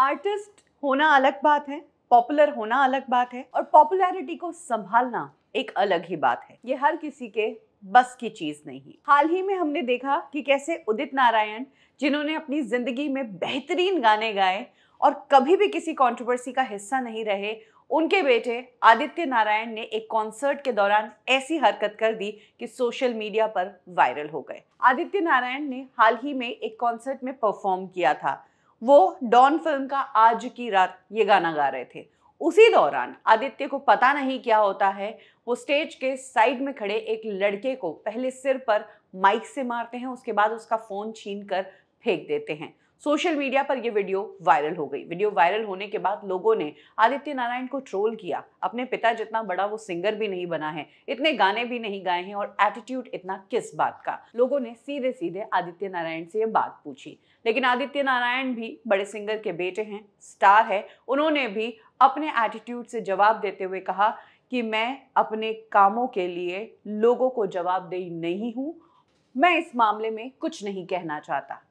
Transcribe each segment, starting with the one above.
artist होना अलग बात है पॉपुलर होना अलग बात है और पॉपुलैरिटी को संभालना एक अलग ही बात है ये हर किसी के बस की चीज नहीं हाल ही में हमने देखा कि कैसे उदित नारायण जिन्होंने अपनी जिंदगी में बेहतरीन गाने गाए और कभी भी किसी कंट्रोवर्सी का हिस्सा नहीं रहे उनके बेटे आदित्य नारायण ने एक कॉन्सर्ट के दौरान ऐसी हरकत कर दी कि सोशल मीडिया पर वायरल हो गए आदित्य नारायण ने हाल ही में एक कॉन्सर्ट में परफॉर्म किया था वो डॉन फिल्म का आज की रात ये गाना गा रहे थे उसी दौरान आदित्य को पता नहीं क्या होता है वो स्टेज के साइड में खड़े एक लड़के को पहले सिर पर माइक से मारते हैं उसके बाद उसका फ़ोन छीन कर फेंक देते हैं सोशल मीडिया पर यह वीडियो वायरल हो गई वीडियो वायरल होने के बाद लोगों ने आदित्य नारायण को ट्रोल किया अपने पिता जितना बड़ा वो सिंगर भी नहीं बना है इतने गाने भी नहीं गाए हैं और एटीट्यूड इतना किस बात का लोगों ने सीधे सीधे आदित्य नारायण से ये बात पूछी लेकिन आदित्य नारायण भी बड़े सिंगर के बेटे हैं स्टार है उन्होंने भी अपने एटीट्यूड से जवाब देते हुए कहा कि मैं अपने कामों के लिए लोगों को जवाबदेही नहीं हूँ मैं इस मामले में कुछ नहीं कहना चाहता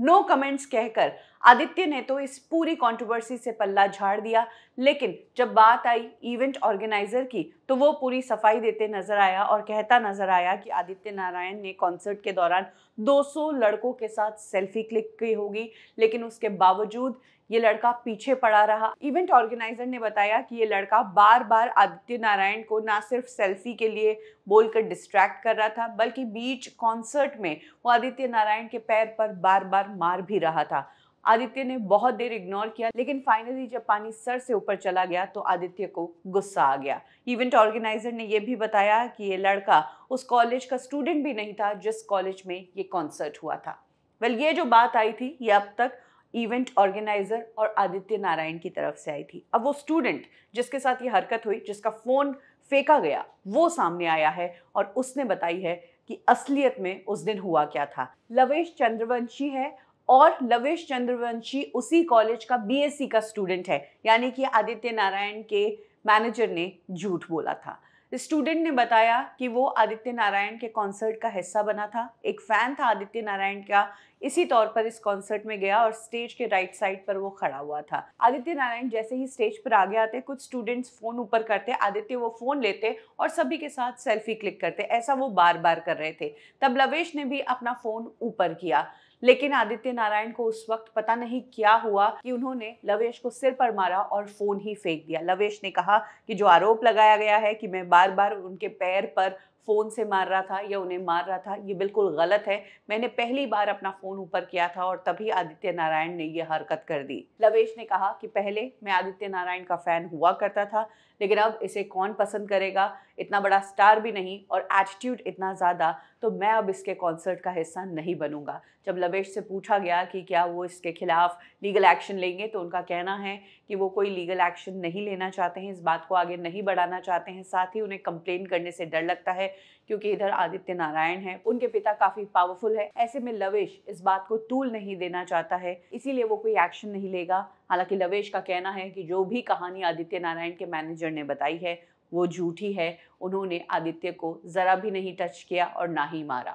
नो कमेंट्स कहकर आदित्य ने तो इस पूरी कंट्रोवर्सी से पल्ला झाड़ दिया लेकिन जब बात आई इवेंट ऑर्गेनाइजर की तो वो पूरी सफाई देते नजर आया और कहता नजर आया कि आदित्य नारायण ने कॉन्सर्ट के दौरान 200 लड़कों के साथ सेल्फी क्लिक की होगी लेकिन उसके बावजूद ये लड़का पीछे पड़ा रहा इवेंट ऑर्गेनाइजर ने बताया कि ये लड़का बार बार आदित्य नारायण को ना सिर्फ सेल्फी के लिए बोलकर डिस्ट्रैक्ट कर रहा था बल्कि बीच कॉन्सर्ट में वो आदित्य नारायण के पैर पर बार बार मार भी रहा था आदित्य ने बहुत देर इग्नोर किया लेकिन फाइनली जब पानी सर से ऊपर चला गया तो आदित्य को गुस्सा आ गया इवेंट ऑर्गेनाइजर ने यह भी बताया कि ये लड़का उस कॉलेज का स्टूडेंट भी नहीं था जिस कॉलेज में ये कॉन्सर्ट हुआ था वेल ये जो बात आई थी ये अब तक इवेंट ऑर्गेनाइजर और आदित्य नारायण की तरफ से आई थी अब वो स्टूडेंट जिसके साथ ये हरकत हुई जिसका फ़ोन फेंका गया वो सामने आया है और उसने बताई है कि असलियत में उस दिन हुआ क्या था लवेश चंद्रवंशी है और लवेश चंद्रवंशी उसी कॉलेज का बीएससी का स्टूडेंट है यानी कि आदित्य नारायण के मैनेजर ने झूठ बोला था स्टूडेंट ने बताया कि वो आदित्य नारायण के कॉन्सर्ट का हिस्सा बना था एक फ़ैन था आदित्य नारायण का इसी तौर पर इस कॉन्सर्ट में गया और स्टेज के राइट साइड पर वो खड़ा हुआ था आदित्य नारायण जैसे ही स्टेज पर आगे आते कुछ स्टूडेंट्स फ़ोन ऊपर करते आदित्य वो फ़ोन लेते और सभी के साथ सेल्फी क्लिक करते ऐसा वो बार बार कर रहे थे तब लवेश ने भी अपना फ़ोन ऊपर किया लेकिन आदित्य नारायण को उस वक्त पता नहीं क्या हुआ कि उन्होंने लवेश को सिर पर मारा और फोन ही फेंक दिया लवेश ने कहा कि जो आरोप लगाया गया है कि मैं बार बार उनके पैर पर फ़ोन से मार रहा था या उन्हें मार रहा था ये बिल्कुल गलत है मैंने पहली बार अपना फ़ोन ऊपर किया था और तभी आदित्य नारायण ने यह हरकत कर दी लवेश ने कहा कि पहले मैं आदित्य नारायण का फ़ैन हुआ करता था लेकिन अब इसे कौन पसंद करेगा इतना बड़ा स्टार भी नहीं और एटीट्यूड इतना ज़्यादा तो मैं अब इसके कॉन्सर्ट का हिस्सा नहीं बनूंगा जब लवेश से पूछा गया कि क्या वो इसके खिलाफ लीगल एक्शन लेंगे तो उनका कहना है कि वो कोई लीगल एक्शन नहीं लेना चाहते हैं इस बात को आगे नहीं बढ़ाना चाहते हैं साथ ही उन्हें कंप्लेन करने से डर लगता है क्योंकि इधर आदित्य नारायण है उनके पिता काफ़ी पावरफुल है ऐसे में लवेश इस बात को तूल नहीं देना चाहता है इसीलिए वो कोई एक्शन नहीं लेगा हालांकि लवेश का कहना है कि जो भी कहानी आदित्य नारायण के मैनेजर ने बताई है वो झूठी है उन्होंने आदित्य को ज़रा भी नहीं टच किया और ना ही मारा